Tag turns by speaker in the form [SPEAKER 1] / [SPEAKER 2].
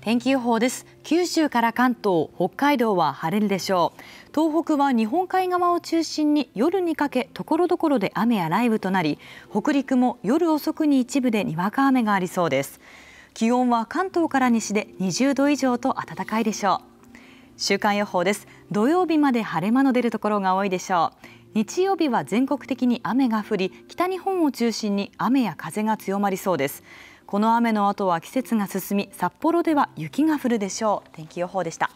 [SPEAKER 1] 天気予報です九州から関東北海道は晴れるでしょう東北は日本海側を中心に夜にかけ所々で雨や雷雨となり北陸も夜遅くに一部でにわか雨がありそうです気温は関東から西で20度以上と暖かいでしょう週間予報です土曜日まで晴れ間の出るところが多いでしょう日曜日は全国的に雨が降り北日本を中心に雨や風が強まりそうですこの雨の後は季節が進み札幌では雪が降るでしょう天気予報でした